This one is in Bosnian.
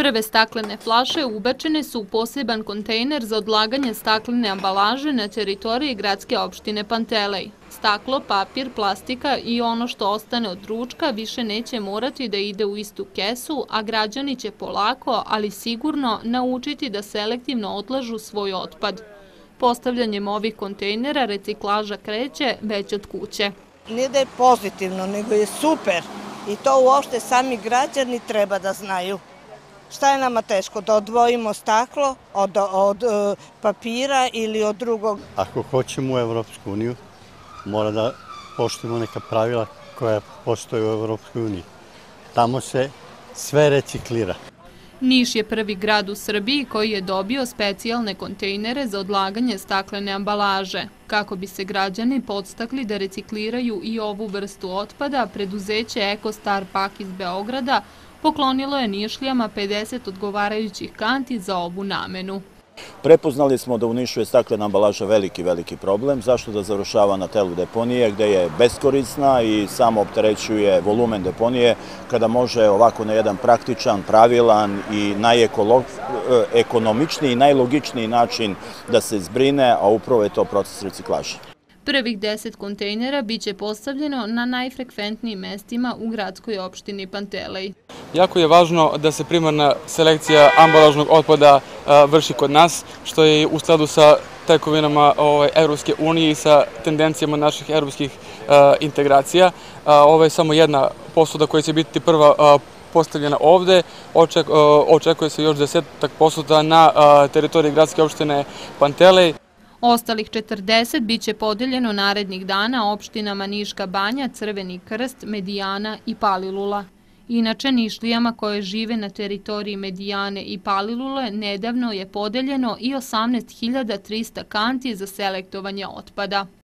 Prve staklene flaše ubačene su u poseban kontejner za odlaganje staklene ambalaže na teritoriji gradske opštine Pantelej. Staklo, papir, plastika i ono što ostane od ručka više neće morati da ide u istu kesu, a građani će polako, ali sigurno, naučiti da selektivno odlažu svoj otpad. Postavljanjem ovih kontejnera reciklaža kreće već od kuće. Nije da je pozitivno, nego je super i to uopšte sami građani treba da znaju šta je nama teško, da odvojimo staklo od, od e, papira ili od drugog? Ako hoćemo u Evropsku uniju, mora da poštimo neka pravila koja postoje u Evropskoj uniji. Tamo se sve reciklira. Niš je prvi grad u Srbiji koji je dobio specijalne kontejnere za odlaganje staklene ambalaže. Kako bi se građani podstakli da recikliraju i ovu vrstu otpada, preduzeće EcoStar Pak iz Beograda poklonilo je Nišlijama 50 odgovarajućih kanti za ovu namenu. Prepoznali smo da u Nišu je staklena ambalaža veliki, veliki problem. Zašto da završava na telu deponije gde je beskorisna i samo opterećuje volumen deponije kada može ovako na jedan praktičan, pravilan i najekonomičniji e, i najlogičniji način da se izbrine, a upravo je to proces reciklaža. Prvih deset kontejnera bit će postavljeno na najfrekventnijim mestima u gradskoj opštini Pantelej. Jako je važno da se primarna selekcija ambalažnog otpada vrši kod nas, što je u sladu sa tekovinama ovaj, Evropske unije i sa tendencijama naših evropskih integracija. Ovo je samo jedna posuda koja će biti prva postavljena ovde. Očekuje se još desetak posuda na teritoriji gradske opštine Pantelej. Ostalih 40 bit će podeljeno narednih dana opštinama Niška Banja, Crveni Krst, Medijana i Palilula. Inače, Nišlijama koje žive na teritoriji Medijane i Palilule nedavno je podeljeno i 18.300 kanti za selektovanje otpada.